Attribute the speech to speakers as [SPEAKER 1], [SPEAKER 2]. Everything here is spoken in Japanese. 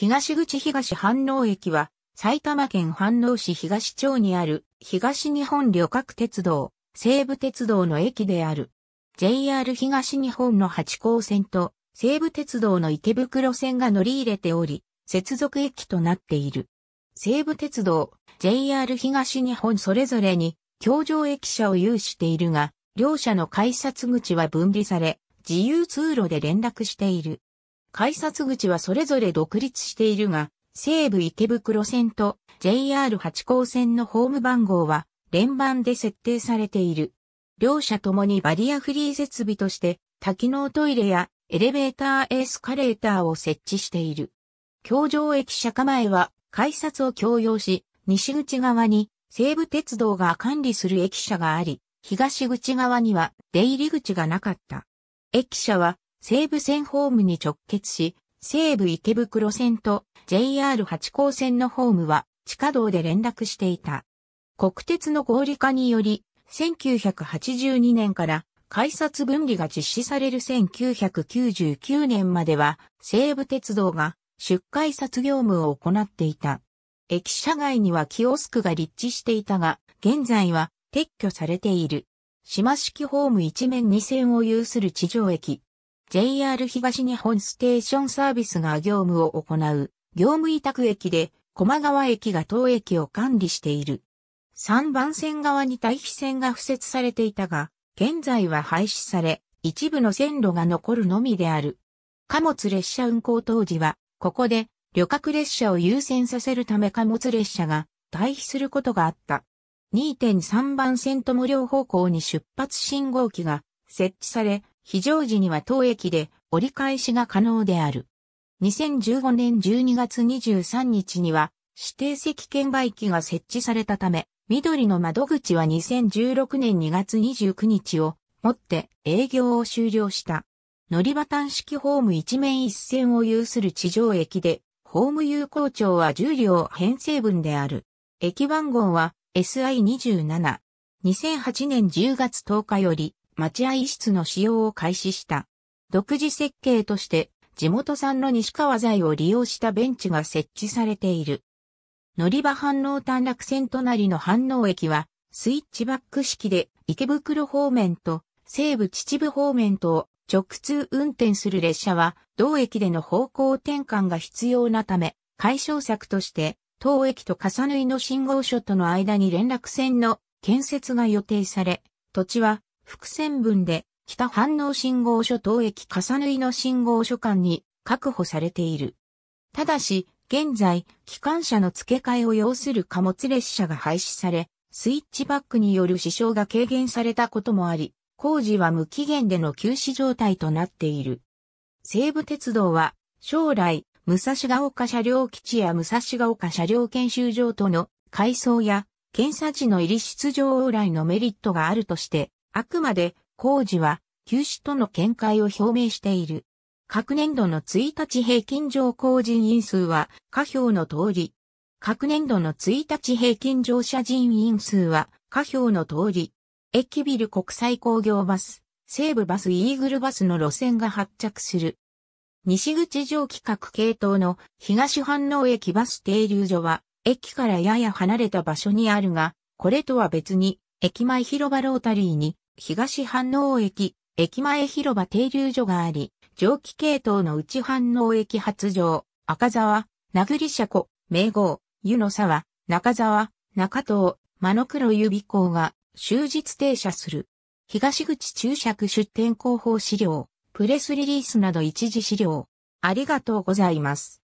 [SPEAKER 1] 東口東飯能駅は、埼玉県飯能市東町にある東日本旅客鉄道、西武鉄道の駅である。JR 東日本の八高線と西武鉄道の池袋線が乗り入れており、接続駅となっている。西武鉄道、JR 東日本それぞれに、橋上駅舎を有しているが、両者の改札口は分離され、自由通路で連絡している。改札口はそれぞれ独立しているが、西武池袋線と JR 八高線のホーム番号は連番で設定されている。両者ともにバリアフリー設備として多機能トイレやエレベーターエスカレーターを設置している。京上駅舎構えは改札を共用し、西口側に西武鉄道が管理する駅舎があり、東口側には出入り口がなかった。駅舎は西武線ホームに直結し、西武池袋線と JR 八高線のホームは地下道で連絡していた。国鉄の合理化により、1982年から改札分離が実施される1999年までは、西武鉄道が出改札業務を行っていた。駅舎外にはキオスクが立地していたが、現在は撤去されている。島式ホーム一面二線を有する地上駅、JR 東日本ステーションサービスが業務を行う、業務委託駅で、駒川駅が当駅を管理している。3番線側に退避線が付設されていたが、現在は廃止され、一部の線路が残るのみである。貨物列車運行当時は、ここで旅客列車を優先させるため貨物列車が退避することがあった。2.3番線とも両方向に出発信号機が設置され、非常時には当駅で折り返しが可能である。2015年12月23日には指定席券売機が設置されたため、緑の窓口は2016年2月29日をもって営業を終了した。乗り場単式ホーム一面一線を有する地上駅で、ホーム有効長は重量編成分である。駅番号は SI27。2008年10月10日より待合室の使用を開始した。独自設計として、地元産の西川材を利用したベンチが設置されている。乗り場反応短絡線隣の反応駅は、スイッチバック式で池袋方面と西部秩父方面とを直通運転する列車は、同駅での方向転換が必要なため、解消策として、当駅と笠縫の信号所との間に連絡線の建設が予定され、土地は複線分で北反応信号所等駅重縫いの信号所間に確保されている。ただし、現在、機関車の付け替えを要する貨物列車が廃止され、スイッチバックによる支障が軽減されたこともあり、工事は無期限での休止状態となっている。西武鉄道は、将来、武蔵ヶ丘車両基地や武蔵ヶ丘車両研修場との改装や、検査時の入り出場往来のメリットがあるとして、あくまで、工事は、休止との見解を表明している。各年度の1日平均乗降人員数は、下表の通り。各年度の1日平均乗車人員数は、下表の通り。駅ビル国際工業バス、西部バスイーグルバスの路線が発着する。西口上規格系統の東反応駅バス停留所は、駅からやや離れた場所にあるが、これとは別に、駅前広場ロータリーに東飯能駅、駅前広場停留所があり、蒸気系統の内飯能駅発情、赤沢、名栗車庫、名号、湯の沢、中沢、中東、真の黒指港が終日停車する。東口注釈出店広報資料、プレスリリースなど一時資料。ありがとうございます。